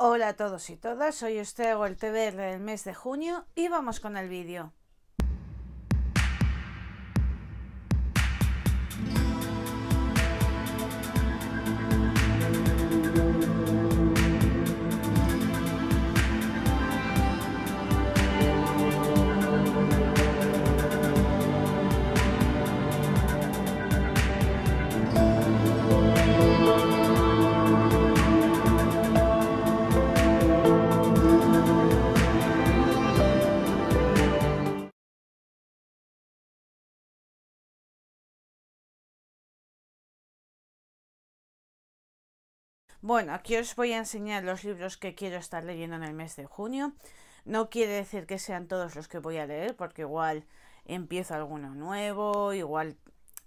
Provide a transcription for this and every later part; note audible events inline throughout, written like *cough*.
Hola a todos y todas, hoy os traigo el TBR del mes de junio y vamos con el vídeo. Bueno, aquí os voy a enseñar los libros que quiero estar leyendo en el mes de junio. No quiere decir que sean todos los que voy a leer, porque igual empiezo alguno nuevo, igual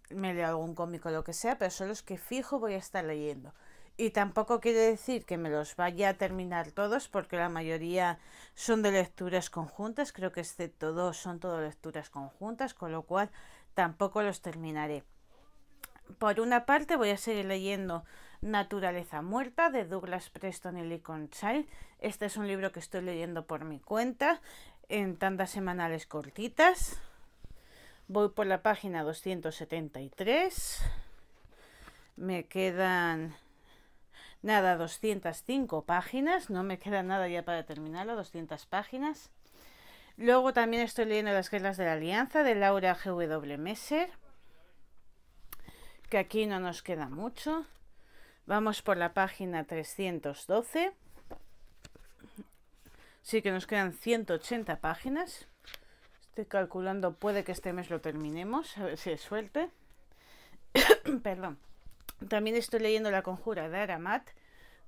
me leo algún cómico lo que sea, pero son los que fijo voy a estar leyendo. Y tampoco quiere decir que me los vaya a terminar todos, porque la mayoría son de lecturas conjuntas, creo que excepto dos son todo lecturas conjuntas, con lo cual tampoco los terminaré. Por una parte voy a seguir leyendo Naturaleza Muerta de Douglas Preston y Lincoln Child. Este es un libro que estoy leyendo por mi cuenta en tandas semanales cortitas. Voy por la página 273. Me quedan nada, 205 páginas. No me queda nada ya para terminarlo, 200 páginas. Luego también estoy leyendo Las Guerras de la Alianza de Laura G.W. Messer que aquí no nos queda mucho. Vamos por la página 312. Sí que nos quedan 180 páginas. Estoy calculando, puede que este mes lo terminemos, a ver si es suerte. *coughs* Perdón. También estoy leyendo La Conjura de Aramat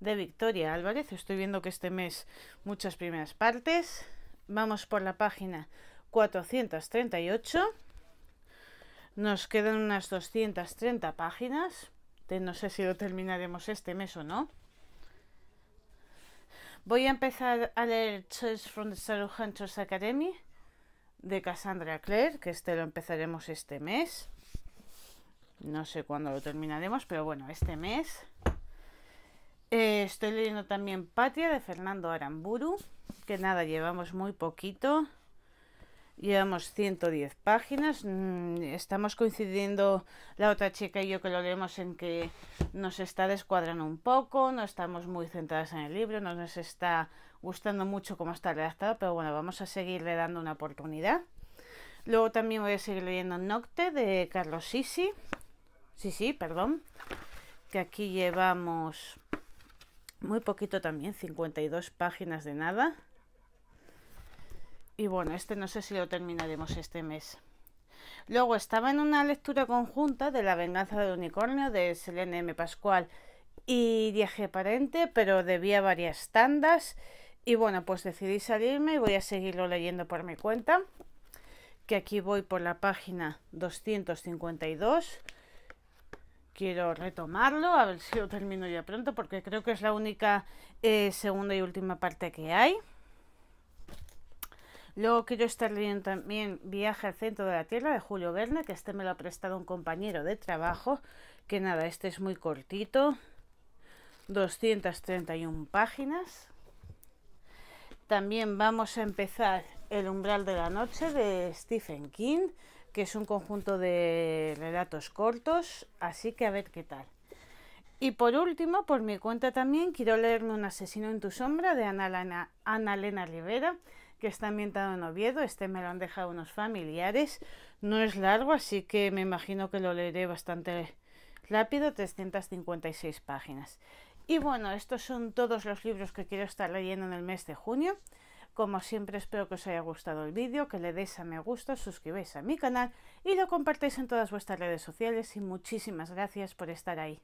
de Victoria Álvarez. Estoy viendo que este mes muchas primeras partes. Vamos por la página 438. Nos quedan unas 230 páginas. no sé si lo terminaremos este mes o no. Voy a empezar a leer Church from the Sarah Academy de Cassandra Clare, que este lo empezaremos este mes. No sé cuándo lo terminaremos, pero bueno, este mes. Eh, estoy leyendo también Patria de Fernando Aramburu, que nada, llevamos muy poquito. Llevamos 110 páginas. Mm, estamos coincidiendo la otra chica y yo que lo leemos en que nos está descuadrando un poco, no estamos muy centradas en el libro, no nos está gustando mucho cómo está redactado, pero bueno, vamos a seguirle dando una oportunidad. Luego también voy a seguir leyendo Nocte de Carlos Sisi. Sí, sí, perdón. Que aquí llevamos muy poquito también, 52 páginas de nada. Y bueno, este no sé si lo terminaremos este mes. Luego estaba en una lectura conjunta de La venganza del unicornio de Selene M. Pascual y Viaje Parente, pero debía varias tandas. Y bueno, pues decidí salirme y voy a seguirlo leyendo por mi cuenta. Que aquí voy por la página 252. Quiero retomarlo, a ver si lo termino ya pronto, porque creo que es la única eh, segunda y última parte que hay. Luego quiero estar leyendo también Viaje al centro de la Tierra de Julio Verne, que este me lo ha prestado un compañero de trabajo, que nada, este es muy cortito, 231 páginas. También vamos a empezar El umbral de la noche de Stephen King, que es un conjunto de relatos cortos, así que a ver qué tal. Y por último, por mi cuenta también, quiero leerme Un asesino en tu sombra de Ana, Lena Ana Elena Rivera, que está ambientado en Oviedo. Este me lo han dejado unos familiares. No es largo, así que me imagino que lo leeré bastante rápido, 356 páginas. Y bueno, estos son todos los libros que quiero estar leyendo en el mes de junio. Como siempre espero que os haya gustado el vídeo, que le deis a me gusta, suscribáis a mi canal y lo compartáis en todas vuestras redes sociales y muchísimas gracias por estar ahí.